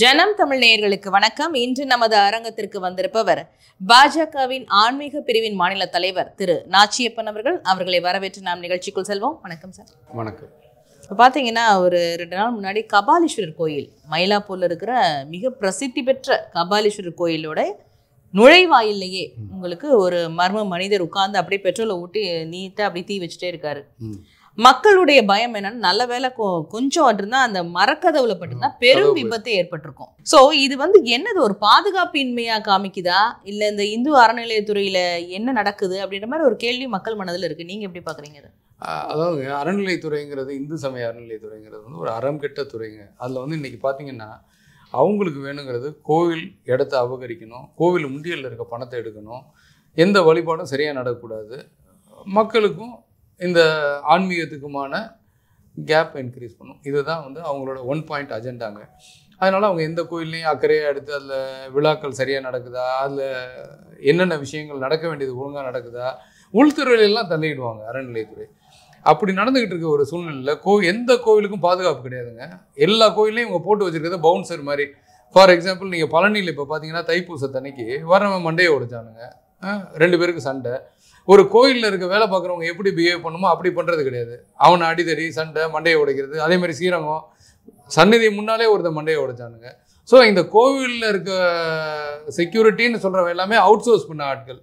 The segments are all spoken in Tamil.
ஜனம் தமிழ் நேயர்களுக்கு வணக்கம் இன்று நமது அரங்கத்திற்கு வந்திருப்பவர் பாஜகவின் ஆன்மீக பிரிவின் மாநில தலைவர் திரு நாச்சியப்பன் அவர்கள் அவர்களை வரவேற்று நாம் நிகழ்ச்சிக்குள் செல்வோம் வணக்கம் சார் வணக்கம் இப்போ பார்த்தீங்கன்னா ஒரு ரெண்டு நாள் முன்னாடி கபாலீஸ்வரர் கோயில் மயிலாப்பூரில் இருக்கிற மிக பிரசித்தி பெற்ற கபாலீஸ்வரர் கோயிலோட நுழைவாயில்லையே உங்களுக்கு ஒரு மர்ம மனிதர் உட்கார்ந்து அப்படியே பெட்ரோலை ஊட்டி நீட்டாக அப்படி தீ வச்சுட்டே இருக்காரு மக்களுடைய பயம் என்னன்னு நல்ல வேலை கொஞ்சம் இருந்தா அந்த மரக்கதவுல பட்டிருந்தா பெரும் விபத்து ஏற்பட்டிருக்கும் சோ இது வந்து என்னது ஒரு பாதுகாப்பின்மையா காமிக்குதா இல்ல இந்த இந்து அறநிலையத்துறையில என்ன நடக்குது அப்படின்ற மாதிரி ஒரு கேள்வி மக்கள் மனதில் இருக்கு நீங்க எப்படி பாக்குறீங்க அதாவது அறநிலையத்துறைங்கிறது இந்து சமய அறநிலையத்துறைங்கிறது வந்து ஒரு அறம் கெட்ட துறைங்க அதில் வந்து இன்றைக்கி பார்த்தீங்கன்னா அவங்களுக்கு வேணுங்கிறது கோவில் இடத்த அபகரிக்கணும் கோவில் முண்டியலில் இருக்க பணத்தை எடுக்கணும் எந்த வழிபாடும் சரியாக நடக்கக்கூடாது மக்களுக்கும் இந்த ஆன்மீகத்துக்குமான கேப் இன்க்ரீஸ் பண்ணும் இதுதான் வந்து அவங்களோட ஒன் பாயிண்ட் அஜெண்டாங்க அதனால் அவங்க எந்த கோயில்லையும் அக்கறையாக எடுத்து அதில் விழாக்கள் சரியாக நடக்குதா அதில் என்னென்ன விஷயங்கள் நடக்க வேண்டியது ஒழுங்காக நடக்குதா உள்துறையிலாம் தள்ளிடுவாங்க அறநிலையத்துறை அப்படி நடந்துக்கிட்டு இருக்க ஒரு சூழ்நிலையில் கோ எந்த கோவிலுக்கும் பாதுகாப்பு கிடையாதுங்க எல்லா கோயிலையும் இவங்க போட்டு வச்சுருக்கிறது பவுன்சர் மாதிரி ஃபார் எக்ஸாம்பிள் நீங்கள் பழனியில் இப்போ பார்த்தீங்கன்னா தைப்பூசத்தன்னைக்கு வரவன் மண்டையை உடைச்சானுங்க ரெண்டு பேருக்கு சண்டை ஒரு கோயிலில் இருக்க வேலை பார்க்குறவங்க எப்படி பிஹேவ் பண்ணுமோ அப்படி பண்ணுறது கிடையாது அவனை அடிதடி சண்டை மண்டையை உடைக்கிறது அதேமாதிரி சீரகம் சந்நிதி முன்னாலே ஒருத்த மண்டையை உடைச்சானுங்க ஸோ இந்த கோவிலில் இருக்க செக்யூரிட்டின்னு சொல்கிறவங்க எல்லாமே அவுட் சோர்ஸ் பண்ண ஆட்கள்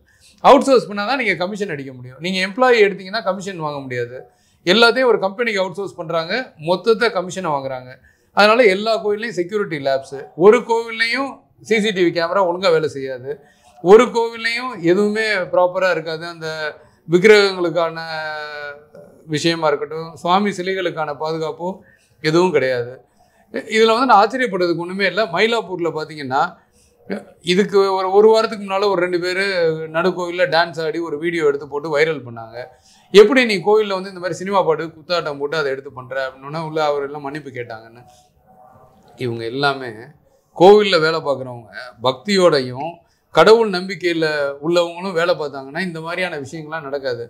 அவுட் சோர்ஸ் பண்ணால் தான் நீங்கள் கமிஷன் அடிக்க முடியும் நீங்கள் எம்ப்ளாயி எடுத்திங்கன்னா கமிஷன் வாங்க முடியாது எல்லாத்தையும் ஒரு கம்பெனிக்கு அவுட் சோர்ஸ் பண்ணுறாங்க மொத்தத்தை கமிஷனை வாங்குறாங்க அதனால் எல்லா கோவில்லையும் செக்யூரிட்டி லேப்ஸு ஒரு கோவில்லையும் சிசிடிவி கேமரா ஒழுங்காக வேலை செய்யாது ஒரு கோவில்லையும் எதுவுமே ப்ராப்பராக இருக்காது அந்த விக்கிரகங்களுக்கான விஷயமா இருக்கட்டும் சுவாமி சிலைகளுக்கான பாதுகாப்பும் எதுவும் கிடையாது இதில் வந்து நான் ஆச்சரியப்படுறதுக்கு ஒன்றுமே இல்லை மயிலாப்பூரில் பார்த்தீங்கன்னா இதுக்கு ஒரு ஒரு வாரத்துக்கு முன்னால் ஒரு ரெண்டு பேர் நடுக்கோவிலில் டான்ஸ் ஆடி ஒரு வீடியோ எடுத்து போட்டு வைரல் பண்ணாங்க எப்படி நீ கோவிலில் வந்து இந்த மாதிரி சினிமா பாட்டு குத்தாட்டம் போட்டு அதை எடுத்து பண்ணுற அப்படின்னா உள்ள அவர் எல்லாம் மன்னிப்பு கேட்டாங்கன்னு இவங்க எல்லாமே கோவிலில் வேலை பார்க்குறவங்க பக்தியோடையும் கடவுள் நம்பிக்கையில் உள்ளவங்களும் வேலை பார்த்தாங்கன்னா இந்த மாதிரியான விஷயங்கள்லாம் நடக்காது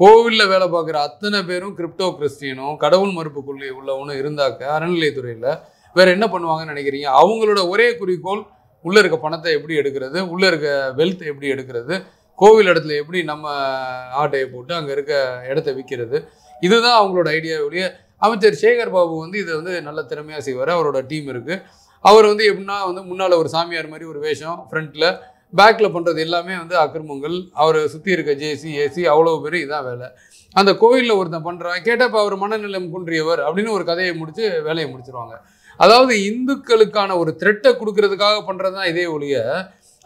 கோவிலில் வேலை பார்க்குற அத்தனை பேரும் கிரிப்டோ கிறிஸ்டியனும் கடவுள் மறுப்பு கொள்கை உள்ளவனும் இருந்தாக்க அறநிலையத்துறையில் வேறு என்ன பண்ணுவாங்கன்னு நினைக்கிறீங்க அவங்களோட ஒரே குறிக்கோள் உள்ளே இருக்க பணத்தை எப்படி எடுக்கிறது உள்ளே இருக்க வெல்த்தை எப்படி எடுக்கிறது கோவில் இடத்துல எப்படி நம்ம ஆட்டையை போட்டு அங்கே இருக்க இடத்த விற்கிறது இதுதான் அவங்களோட ஐடியாவுடைய அமைச்சர் சேகர் பாபு வந்து இதை வந்து நல்ல திறமையாக செய்வார் அவரோட டீம் இருக்குது அவர் வந்து எப்படின்னா வந்து முன்னால் ஒரு சாமியார் மாதிரி ஒரு வேஷம் ஃப்ரண்ட்டில் பேக்கில் பண்ணுறது எல்லாமே வந்து அக்கிரமங்கள் அவரை சுற்றி இருக்க ஜேசி ஏசி அவ்வளோ பேர் இதான் வேலை அந்த கோயிலில் ஒருத்தன் பண்ணுறான் கேட்டப்ப அவர் மனநிலம் குன்றியவர் அப்படின்னு ஒரு கதையை முடித்து வேலையை முடிச்சிருவாங்க அதாவது இந்துக்களுக்கான ஒரு த்ரெட்டை கொடுக்கறதுக்காக பண்ணுறது தான் இதே ஒழிய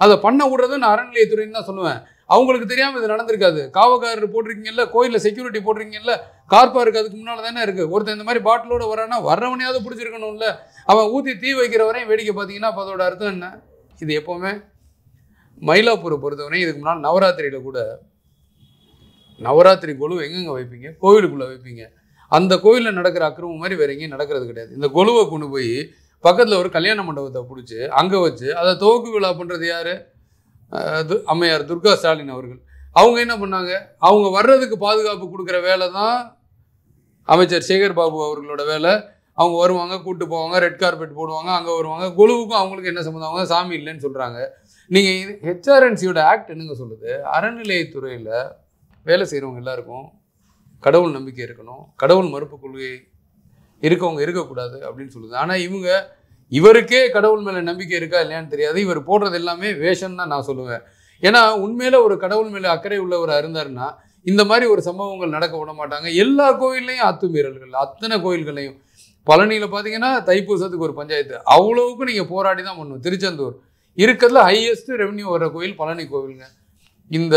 அதை பண்ண விடுறது நான் அறநிலையத்துறைன்னு தான் சொல்லுவேன் அவங்களுக்கு தெரியாமல் இது நடந்திருக்காது காவக்காரர் போட்டிருக்கீங்கல்ல கோயிலில் செக்யூரிட்டி போட்டிருக்கீங்கல்ல கார் பார்க் அதுக்கு முன்னால் தானே இருக்குது ஒருத்தர் இந்த மாதிரி பாட்டிலோடு வரானா வர்றவனையாவது பிடிச்சிருக்கணும்ல அவன் ஊற்றி தீ வைக்கிற வரையும் வேடிக்கை பார்த்தீங்கன்னா அப்போ அதோட அர்த்தம் என்ன இது எப்போவுமே மயிலாப்பூரை பொறுத்தவரை இதுக்கு முன்னால் நவராத்திரியில் கூட நவராத்திரி கொலு எங்கெங்கே வைப்பீங்க கோவிலுக்குள்ளே வைப்பீங்க அந்த கோவிலில் நடக்கிற அக்கிரமம் மாதிரி வேறு எங்கேயும் நடக்கிறது கிடையாது இந்த கொலுவை கொண்டு போய் பக்கத்தில் ஒரு கல்யாண மண்டபத்தை பிடிச்சி அங்கே வச்சு அதை துவக்கு விழா பண்ணுறது யார் து அம்மையார் துர்கா ஸ்டாலின் அவர்கள் அவங்க என்ன பண்ணாங்க அவங்க வர்றதுக்கு பாதுகாப்பு கொடுக்குற வேலை தான் அமைச்சர் சேகர் பாபு அவர்களோட வேலை அவங்க வருவாங்க கூப்பிட்டு போவாங்க ரெட் கார்பெட் போடுவாங்க அங்கே வருவாங்க கொழுவுக்கும் அவங்களுக்கு என்ன சம்மந்தம் அவங்க சாமி இல்லைன்னு சொல்கிறாங்க நீங்கள் இது ஹெச்ஆர்என்சியோட ஆக்ட் என்னங்க சொல்லுது அறநிலையத்துறையில் வேலை செய்கிறவங்க எல்லாருக்கும் கடவுள் நம்பிக்கை இருக்கணும் கடவுள் மறுப்பு கொள்கை இருக்கவங்க இருக்கக்கூடாது அப்படின்னு சொல்லுது ஆனால் இவங்க இவருக்கே கடவுள் மேலே நம்பிக்கை இருக்கா இல்லையான்னு தெரியாது இவர் போடுறது எல்லாமே வேஷம் தான் நான் சொல்லுவேன் ஏன்னா உண்மையில ஒரு கடவுள் மேலே அக்கறை உள்ளவராக இருந்தாருன்னா இந்த மாதிரி ஒரு சம்பவங்கள் நடக்க விட மாட்டாங்க எல்லா கோயில்லையும் அத்துமீறல்கள் அத்தனை கோயில்களையும் பழனியில் பார்த்தீங்கன்னா தைப்பூசத்துக்கு ஒரு பஞ்சாயத்து அவ்வளவுக்கும் நீங்கள் போராடி தான் பண்ணணும் திருச்செந்தூர் இருக்கிறதுல ஹையஸ்ட் ரெவன்யூ வர கோயில் பழனி கோவிலுங்க இந்த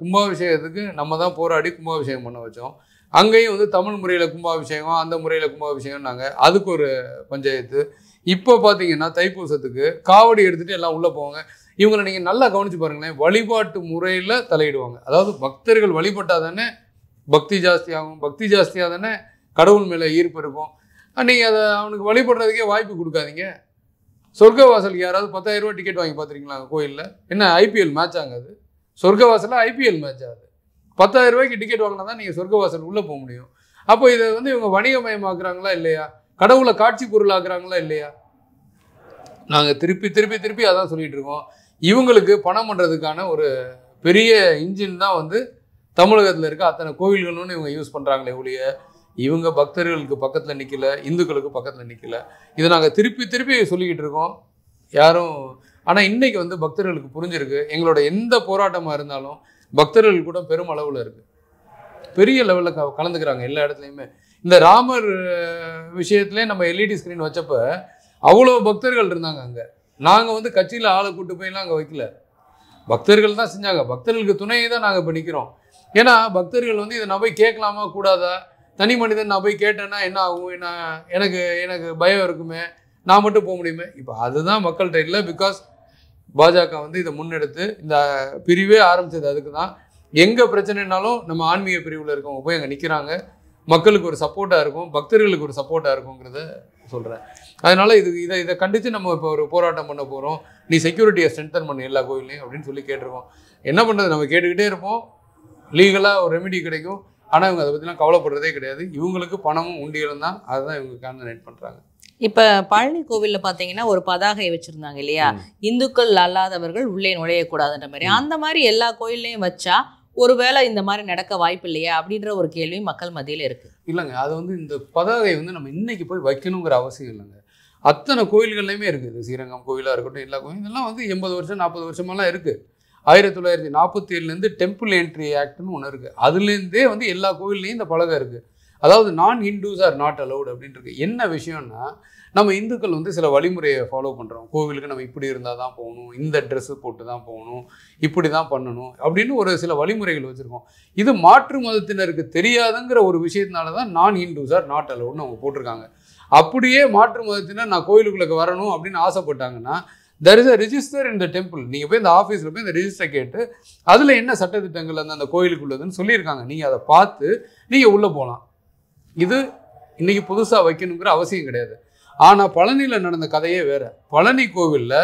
கும்பாபிஷேகத்துக்கு நம்ம தான் போராடி கும்பாபிஷேகம் பண்ண வச்சோம் அங்கேயும் வந்து தமிழ் முறையில் கும்பாபிஷேகம் அந்த முறையில் கும்பாபிஷேகம்னாங்க அதுக்கு ஒரு பஞ்சாயத்து இப்போ பார்த்தீங்கன்னா தைப்பூசத்துக்கு காவடி எடுத்துகிட்டு எல்லாம் உள்ளே போவாங்க இவங்களை நீங்கள் நல்லா கவனித்து பாருங்களேன் வழிபாட்டு முறையில் தலையிடுவாங்க அதாவது பக்தர்கள் வழிபட்டால் தானே பக்தி ஜாஸ்தியாகும் பக்தி ஜாஸ்தியாக தானே கடவுள் மேலே ஈர்ப்பு இருக்கும் நீங்கள் அதை அவனுக்கு வழிபடுறதுக்கே வாய்ப்பு கொடுக்காதீங்க சொர்க்க வாசலுக்கு யாராவது பத்தாயிரம் ரூபா டிக்கெட் வாங்கி பார்த்துருக்கீங்களா கோயிலில் என்ன ஐபிஎல் மேட்ச் ஆகாது சொர்க்க வாசலில் ஐபிஎல் மேட்ச் ஆகுது பத்தாயிரம் ரூபாய்க்கு டிக்கெட் வாங்கினா தான் நீங்கள் சொர்க்க வாசல் உள்ளே போக முடியும் அப்போ இதை வந்து இவங்க வணிகமயமாக்குறாங்களா இல்லையா கடவுளை காட்சி ஆக்குறாங்களா இல்லையா நாங்கள் திருப்பி திருப்பி திருப்பி அதான் சொல்லிட்டு இருக்கோம் இவங்களுக்கு பணம் பண்ணுறதுக்கான ஒரு பெரிய இன்ஜின் தான் வந்து தமிழகத்தில் இருக்க அத்தனை கோவில்கள்னு இவங்க யூஸ் பண்ணுறாங்களே ஒழிய இவங்க பக்தர்களுக்கு பக்கத்தில் நிற்கல இந்துக்களுக்கு பக்கத்தில் நிற்கல இதை நாங்கள் திருப்பி திருப்பி சொல்லிக்கிட்டு இருக்கோம் யாரும் ஆனால் இன்றைக்கி வந்து பக்தர்களுக்கு புரிஞ்சிருக்கு எங்களோட எந்த போராட்டமாக இருந்தாலும் பக்தர்கள் கூட பெரும் அளவில் இருக்குது பெரிய லெவலில் க கலந்துக்கிறாங்க எல்லா இடத்துலையுமே இந்த ராமர் விஷயத்துலேயே நம்ம எல்இடி ஸ்க்ரீன் e வச்சப்போ அவ்வளோ பக்தர்கள் இருந்தாங்க அங்கே நாங்கள் வந்து கட்சியில் ஆளை கூப்பிட்டு போயெல்லாம் அங்கே வைக்கல பக்தர்கள் தான் செஞ்சாங்க பக்தர்களுக்கு துணையை தான் நாங்கள் இப்போ நிற்கிறோம் ஏன்னா பக்தர்கள் வந்து இதை நான் போய் கேட்கலாமா கூடாதா தனி மனிதன் நான் போய் கேட்டேன்னா என்ன ஆகும் என்ன எனக்கு எனக்கு பயம் இருக்குமே நான் மட்டும் போக முடியுமே இப்போ அதுதான் மக்கள்கிட்ட இல்லை பிகாஸ் பாஜக வந்து இதை முன்னெடுத்து இந்த பிரிவே ஆரம்பித்தது அதுக்கு தான் எங்கே பிரச்சனைனாலும் நம்ம ஆன்மீக பிரிவில் இருக்கவங்க போய் அங்கே நிற்கிறாங்க மக்களுக்கு ஒரு சப்போர்ட்டாக இருக்கும் பக்தர்களுக்கு ஒரு சப்போர்ட்டாக இருக்குங்கிறத சொல்கிறேன் அதனால் இது இதை இதை கண்டித்து நம்ம இப்போ ஒரு போராட்டம் பண்ண போகிறோம் நீ செக்யூரிட்டியை ஸ்ட்ரென்தன் பண்ணு எல்லா கோயிலையும் அப்படின்னு சொல்லி கேட்டிருக்கோம் என்ன பண்ணுறது நம்ம கேட்டுக்கிட்டே இருப்போம் லீகலாக ஒரு ரெமிடி கிடைக்கும் ஆனால் இவங்க அதை பற்றிலாம் கவலைப்படுறதே கிடையாது இவங்களுக்கு பணமும் உண்டியலும் தான் அதுதான் இவங்க கான்சன்ட்ரேட் பண்ணுறாங்க இப்போ பழனி கோவிலில் பார்த்தீங்கன்னா ஒரு பதாகை வச்சுருந்தாங்க இல்லையா இந்துக்கள் அல்லாதவர்கள் உள்ளே நுழையக்கூடாதுன்ற மாதிரி அந்த மாதிரி எல்லா கோயில்லையும் வச்சா ஒருவேளை இந்த மாதிரி நடக்க வாய்ப்பு இல்லையா அப்படின்ற ஒரு கேள்வி மக்கள் மத்தியில் இருக்குது இல்லைங்க அது வந்து இந்த பதாகை வந்து நம்ம இன்னைக்கு போய் வைக்கணுங்கிற அவசியம் இல்லைங்க அத்தனை கோயில்கள்லையுமே இருக்குது ஸ்ரீரங்கம் கோயிலாக இருக்கட்டும் எல்லா கோயிலும் இதெல்லாம் வந்து எண்பது வருஷம் நாற்பது வருஷமெல்லாம் இருக்குது ஆயிரத்தி தொள்ளாயிரத்தி நாற்பத்தி ஏழுலேருந்து டெம்பிள் என்ட்ரி ஆக்ட்னு ஒன்று இருக்குது அதுலேருந்தே வந்து எல்லா கோவில்லையும் இந்த பழகம் இருக்குது அதாவது நான் ஹிந்துஸ் ஆர் நாட் அலவுட் அப்படின்ட்டு என்ன விஷயம்னா நம்ம இந்துக்கள் வந்து சில வழிமுறையை ஃபாலோ பண்ணுறோம் கோவிலுக்கு நம்ம இப்படி இருந்தால் தான் போகணும் இந்த ட்ரெஸ்ஸு போட்டு தான் போகணும் இப்படி தான் பண்ணணும் அப்படின்னு ஒரு சில வழிமுறைகள் வச்சுருக்கோம் இது மாற்று மதத்தினருக்கு தெரியாதுங்கிற ஒரு விஷயத்தினால தான் நான் ஹிந்துஸ் ஆர் நாட் அலவுட்னு அவங்க போட்டிருக்காங்க அப்படியே மாற்று மதத்தினர் நான் கோவிலுக்குள்ளே வரணும் அப்படின்னு ஆசைப்பட்டாங்கன்னா there is a register in the temple நீங்கள் போய் இந்த ஆஃபீஸில் போய் இந்த ரிஜிஸ்டர் கேட்டு அதில் என்ன சட்டத்திட்டங்கள் அந்த அந்த கோயிலுக்கு உள்ளதுன்னு சொல்லியிருக்காங்க நீங்கள் அதை பார்த்து நீங்கள் உள்ளே போகலாம் இது இன்றைக்கி புதுசாக வைக்கணுங்கிற அவசியம் கிடையாது ஆனால் பழனியில் நடந்த கதையே வேறு பழனி கோவிலில்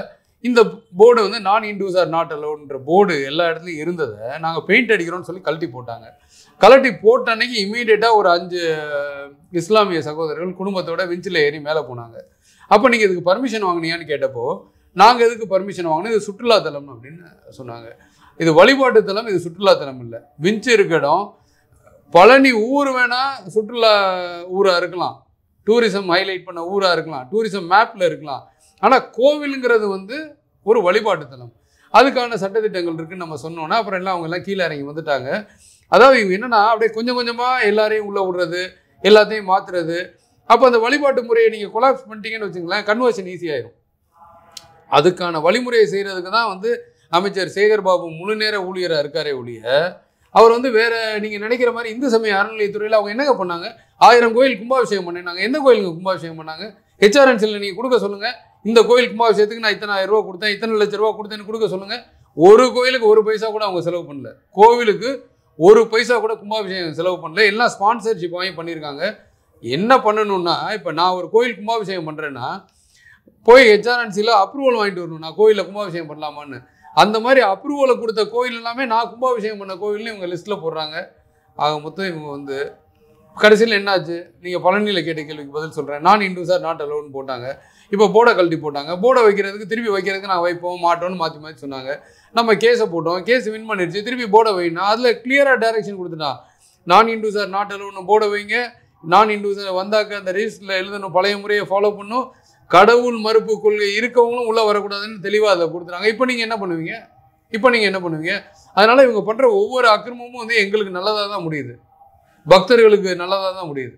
இந்த போர்டு வந்து நான் இண்டூஸ் ஆர் நாட் அலோன்ற போர்டு எல்லா இடத்துலையும் இருந்ததை நாங்கள் பெயிண்ட் அடிக்கிறோம்னு சொல்லி கழட்டி போட்டாங்க கழட்டி போட்ட அன்னைக்கு இம்மீடியட்டாக ஒரு அஞ்சு இஸ்லாமிய சகோதரர்கள் குடும்பத்தோட விஞ்சில் ஏறி மேலே போனாங்க அப்போ நீங்கள் இதுக்கு பர்மிஷன் வாங்கினியான்னு கேட்டப்போ நாங்கள் எதுக்கு பர்மிஷன் வாங்கினோம் இது சுற்றுலாத்தலம் அப்படின்னு சொன்னாங்க இது வழிபாட்டு தலம் இது சுற்றுலாத்தலம் இல்லை விஞ்சு இருக்க இடம் பழனி ஊர் வேணால் சுற்றுலா ஊராக இருக்கலாம் டூரிசம் ஹைலைட் பண்ண ஊராக இருக்கலாம் டூரிசம் மேப்பில் இருக்கலாம் ஆனால் கோவிலுங்கிறது வந்து ஒரு வழிபாட்டு தலம் அதுக்கான சட்டத்திட்டங்கள் இருக்குன்னு நம்ம சொன்னோன்னா அப்புறம் எல்லாம் அவங்கெல்லாம் கீழே இறங்கி வந்துட்டாங்க அதாவது இவங்க என்னென்னா அப்படியே கொஞ்சம் கொஞ்சமாக எல்லாரையும் உள்ளே விடுறது எல்லாத்தையும் மாற்றுறது அப்போ அந்த வழிபாட்டு முறையை நீங்கள் கொலாப்ஸ் பண்ணிட்டீங்கன்னு வச்சுங்களேன் கன்வர்ஷன் ஈஸியாயிரும் அதுக்கான வழிமுறையை செய்கிறதுக்கு தான் வந்து அமைச்சர் சேகர் பாபு முழு நேர ஊழியராக இருக்காரே ஒழிய அவர் வந்து வேற நீங்கள் நினைக்கிற மாதிரி இந்து சமய அறநிலையத்துறையில் அவங்க என்னங்க பண்ணாங்க ஆயிரம் கோயில் கும்பாபிஷேகம் பண்ணினாங்க எந்த கோயிலுக்கு கும்பாபிஷேகம் பண்ணாங்க ஹெச்ஆர்என்சியில் நீங்கள் கொடுக்க சொல்லுங்கள் இந்த கோயில் கும்பாபிஷேகத்துக்கு நான் இத்தனை ஆயிரம் ரூபா கொடுத்தேன் இத்தனை லட்ச ரூபா கொடுத்தேன்னு கொடுக்க சொல்லுங்கள் ஒரு கோயிலுக்கு ஒரு பைசா கூட அவங்க செலவு பண்ணல கோவிலுக்கு ஒரு பைசா கூட கும்பாபிஷேகம் செலவு பண்ணல எல்லாம் ஸ்பான்சர்ஷிப் வாங்கி பண்ணியிருக்காங்க என்ன பண்ணணும்னா இப்போ நான் ஒரு கோயில் கும்பாபிஷேகம் பண்ணுறேன்னா போய் ஹெச்ஆர்என்சியில் அப்ரூவல் வாங்கிட்டு வரணும் நான் கோயிலில் கும்பாபிஷேகம் பண்ணலாமான்னு அந்த மாதிரி அப்ரூவலை கொடுத்த கோயில் எல்லாமே நான் கும்பாபிஷேகம் பண்ண கோயில்னு இவங்க லிஸ்ட்டில் போடுறாங்க ஆக மொத்தம் இவங்க வந்து கடைசியில் என்னாச்சு நீங்கள் பழனியில் கேட்ட கேள்விக்கு பதில் சொல்கிறேன் நான் இண்டு சார் நாட் அலோன்னு போட்டாங்க இப்போ போர்டை கழட்டி போட்டாங்க போர்டை வைக்கிறதுக்கு திருப்பி வைக்கிறதுக்கு நான் வைப்போம் மாட்டோம்னு மாற்றி மாற்றி சொன்னாங்க நம்ம கேஸை போட்டோம் கேஸ் வின் பண்ணிடுச்சு திருப்பி போட வைனா அதில் கிளியராக டைரக்ஷன் கொடுத்துட்டான் நான் இண்டு சார் நாட் அலோன்னு போர்டை வைங்க நான் இண்டு சார் வந்தாக்க அந்த ரிஜிஸ்டரில் எழுதணும் பழைய முறையை ஃபாலோ பண்ணும் கடவுள் மறுப்பு கொள்கை இருக்கவங்களும் உள்ளே வரக்கூடாதுன்னு தெளிவாக அதை கொடுத்துறாங்க இப்போ நீங்கள் என்ன பண்ணுவீங்க இப்போ நீங்கள் என்ன பண்ணுவீங்க அதனால் இவங்க பண்ணுற ஒவ்வொரு அக்கிரமமும் வந்து எங்களுக்கு நல்லதாக தான் முடியுது பக்தர்களுக்கு நல்லதாக தான் முடியுது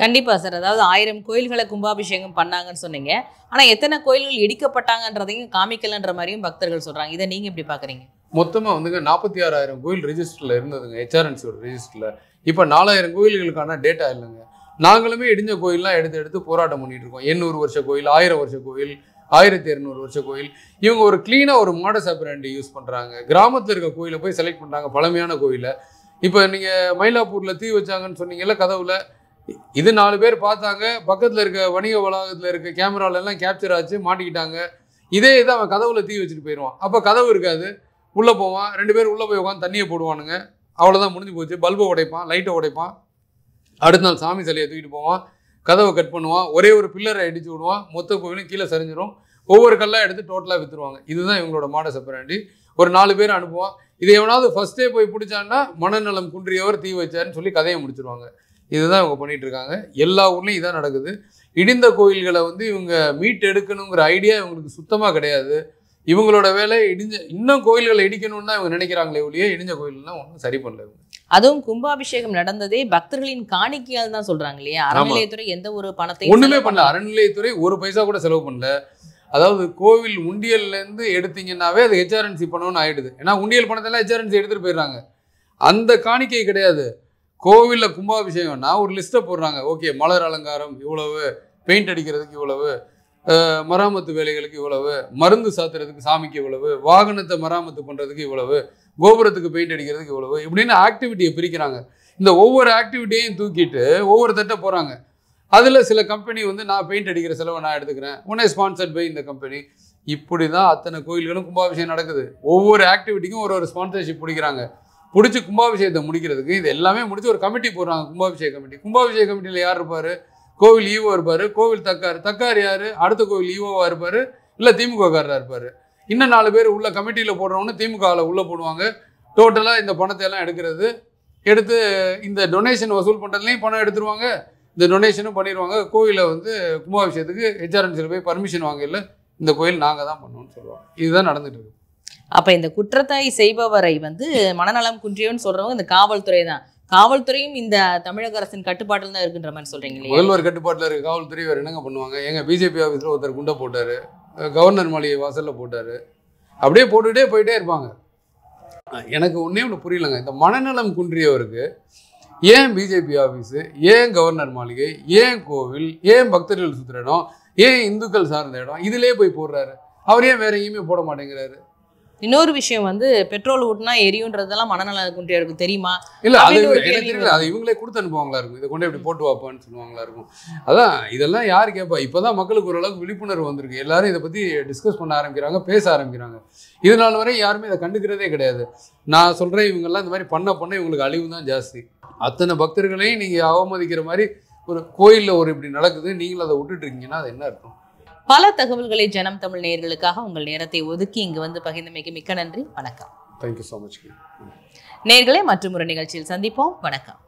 கண்டிப்பாக சார் அதாவது ஆயிரம் கோயில்களை கும்பாபிஷேகம் பண்ணாங்கன்னு சொன்னீங்க ஆனால் எத்தனை கோயில்கள் இடிக்கப்பட்டாங்கன்றதையும் காமிக்கலன்ற மாதிரியும் பக்தர்கள் சொல்கிறாங்க இதை நீங்கள் எப்படி பார்க்குறீங்க மொத்தமாக வந்துங்க நாற்பத்தி ஆறாயிரம் கோயில் ரெஜிஸ்டரில் இருந்ததுங்க ஹெச்ஆர்என்சியோட ரெஜிஸ்டரில் இப்போ நாலாயிரம் கோயில்களுக்கான டேட்டா இல்லைங்க நாங்களுமே இடிஞ்ச கோயிலெலாம் எடுத்து எடுத்து போராட்டம் பண்ணிட்டு இருக்கோம் எண்ணூறு வருஷ கோயில் ஆயிரம் வருஷ கோயில் ஆயிரத்தி இரநூறு வருஷ கோயில் இவங்க ஒரு க்ளீனாக ஒரு மாடஸ் ஆப்ராண்டி யூஸ் பண்ணுறாங்க கிராமத்தில் இருக்க கோயிலை போய் செலக்ட் பண்ணுறாங்க பழமையான கோயிலை இப்போ நீங்கள் மயிலாப்பூரில் தீ வச்சாங்கன்னு சொன்னீங்கல்ல கதவுல இது நாலு பேர் பார்த்தாங்க பக்கத்தில் இருக்க வணிக வளாகத்தில் இருக்க கேமராலெல்லாம் கேப்சர் ஆச்சு மாட்டிக்கிட்டாங்க இதே இதை அவன் கதவுல தீ வச்சுட்டு போயிடுவான் அப்போ கதவு இருக்காது உள்ளே போவான் ரெண்டு பேர் உள்ளே போய் உட்காந்து தண்ணியை போடுவானுங்க அவ்வளோதான் முடிஞ்சு போச்சு பல்பை உடைப்பான் லைட்டை உடைப்பான் அடுத்த நாள் சாமி சிலையை தூக்கிட்டு போவான் கதவை கட் பண்ணுவான் ஒரே ஒரு பில்லரை அடித்து விடுவான் மொத்த கோவிலும் கீழே சரிஞ்சிடும் ஒவ்வொரு கல்லாக எடுத்து டோட்டலாக விற்றுருவாங்க இதுதான் இவங்களோட மாட சப்பிராண்டி ஒரு நாலு பேர் அனுப்புவான் இதை எவனாவது ஃபஸ்ட்டே போய் பிடிச்சான்னா மனநலம் குன்றியவர் தீ வச்சார்னு சொல்லி கதையை முடிச்சிருவாங்க இதுதான் இவங்க பண்ணிகிட்டு இருக்காங்க எல்லா ஊர்லேயும் இதான் நடக்குது இடிந்த கோயில்களை வந்து இவங்க மீட் எடுக்கணுங்கிற ஐடியா இவங்களுக்கு சுத்தமாக கிடையாது இவங்களோட வேலை இடிஞ்ச இன்னும் கோயில்களை இடிக்கணும்னு தான் இவங்க நினைக்கிறாங்களே ஒழிய இடிஞ்ச கோயில்னால் ஒன்றும் சரி பண்ணல இவங்க அதுவும் கும்பாபிஷேகம் நடந்ததே பக்தர்களின் காணிக்கையால் தான் சொல்றாங்க இல்லையா அறநிலையத்துறை எந்த ஒரு பணத்தையும் ஒண்ணுமே பண்ணல அறநிலையத்துறை ஒரு பைசா கூட செலவு பண்ணல அதாவது கோவில் இருந்து எடுத்தீங்கன்னாவே அது ஹெச்ஆர்என்சி பணம்னு ஆயிடுது ஏன்னா உண்டியல் பணத்தெல்லாம் ஹெச்ஆர்என்சி எடுத்துட்டு போயிடுறாங்க அந்த காணிக்கை கிடையாது கோவிலில் கும்பாபிஷேகம்னா ஒரு லிஸ்ட்டை போடுறாங்க ஓகே மலர் அலங்காரம் இவ்வளவு பெயிண்ட் அடிக்கிறதுக்கு இவ்வளவு மராமத்து வேலைகளுக்கு இவ்வளவு மருந்து சாத்துறதுக்கு சாமிக்கு இவ்வளவு வாகனத்தை மராமத்து பண்ணுறதுக்கு இவ்வளவு கோபுரத்துக்கு பெயிண்ட் அடிக்கிறதுக்கு இவ்வளவு இப்படின்னு ஆக்டிவிட்டியை பிரிக்கிறாங்க இந்த ஒவ்வொரு ஆக்டிவிட்டியையும் தூக்கிட்டு ஒவ்வொரு தட்டை போகிறாங்க அதில் சில கம்பெனி வந்து நான் பெயிண்ட் அடிக்கிற செலவை நான் எடுத்துக்கிறேன் உன்னே ஸ்பான்சர்ட் பை இந்த கம்பெனி இப்படி தான் அத்தனை கோயில்களும் கும்பாபிஷேகம் நடக்குது ஒவ்வொரு ஆக்டிவிட்டிக்கும் ஒரு ஒரு ஸ்பான்சர்ஷிப் பிடிக்கிறாங்க பிடிச்சி கும்பாபிஷேகத்தை முடிக்கிறதுக்கு இது எல்லாமே முடிச்சு ஒரு கமிட்டி போடுறாங்க கும்பாபிஷேக கமிட்டி கும்பாபிஷேக கமிட்டியில் யார் இருப்பார் கோவில் ஈவோ e இருப்பார் கோவில் தக்கார் தக்கார் யார் அடுத்த கோவில் ஈவோவாக e இருப்பார் இல்லை திமுகக்காரராக இருப்பார் இன்னும் நாலு பேர் உள்ள கமிட்டியில் போடுறவங்க திமுகவில் உள்ளே போடுவாங்க டோட்டலாக இந்த பணத்தை எல்லாம் எடுக்கிறது எடுத்து இந்த டொனேஷன் வசூல் பண்ணுறதுலேயும் பணம் எடுத்துருவாங்க இந்த டொனேஷனும் பண்ணிடுவாங்க கோயிலை வந்து கும்பாபிஷேகத்துக்கு ஹெச்ஆர்என்சியில் போய் பர்மிஷன் வாங்கல இந்த கோயில் நாங்கள் தான் பண்ணுவோம்னு சொல்லுவாங்க இதுதான் நடந்துகிட்டு இருக்கு அப்போ இந்த குற்றத்தாய் செய்பவரை வந்து மனநலம் குன்றியோன்னு சொல்கிறவங்க இந்த காவல்துறை தான் காவல்துறையும் இந்த தமிழக அரசின் கட்டுப்பாட்டில் தான் இருக்கின்ற மாதிரி சொல்றீங்க முதல்வர் கட்டுப்பாட்டில் இருக்க காவல்துறை வேறு என்னங்க பண்ணுவாங்க எங்க பிஜேபி ஆஃபீஸில் ஒருத்தர் குண்டை போட்டாரு கவர்னர் மாளிகை வாசலில் போட்டார் அப்படியே போட்டுக்கிட்டே போயிட்டே இருப்பாங்க எனக்கு ஒன்றே ஒன்று புரியலங்க இந்த மனநலம் குன்றியவருக்கு ஏன் பிஜேபி ஆஃபீஸு ஏன் கவர்னர் மாளிகை ஏன் கோவில் ஏன் பக்தர்கள் சுற்றுற இடம் ஏன் இந்துக்கள் சார்ந்த இடம் இதிலே போய் போடுறாரு அவர் ஏன் வேற எங்கேயுமே போட மாட்டேங்கிறாரு இன்னொரு விஷயம் வந்து பெட்ரோல் ஊட்டினா எரியுன்றதெல்லாம் மனநல குன்றியா இருக்கும் தெரியுமா இல்ல அது எனக்கு தெரியல அது இவங்களே கொடுத்து அனுப்புவாங்களா இருக்கும் இதை கொண்டு எப்படி போட்டு வைப்பான்னு சொல்லுவாங்களா இருக்கும் அதான் இதெல்லாம் யார் கேட்பா தான் மக்களுக்கு ஓரளவுக்கு விழிப்புணர்வு வந்திருக்கு எல்லாரும் இதை பத்தி டிஸ்கஸ் பண்ண ஆரம்பிக்கிறாங்க பேச ஆரம்பிக்கிறாங்க இதனால வரை யாருமே இதை கண்டுக்கிறதே கிடையாது நான் சொல்றேன் இவங்கெல்லாம் இந்த மாதிரி பண்ண பண்ண இவங்களுக்கு அழிவு தான் ஜாஸ்தி அத்தனை பக்தர்களையும் நீங்க அவமதிக்கிற மாதிரி ஒரு கோயிலில் ஒரு இப்படி நடக்குது நீங்களும் அதை விட்டுட்டு இருக்கீங்கன்னா அது என்ன அர்த்தம் பல தகவல்களை ஜனம் தமிழ் நேர்களுக்காக உங்கள் நேரத்தை ஒதுக்கி இங்கு வந்து பகிர்ந்தமைக்கு மிக்க நன்றி வணக்கம் தேங்க்யூ ஸோ மச் நேர்களை மற்றும் ஒரு நிகழ்ச்சியில் சந்திப்போம் வணக்கம்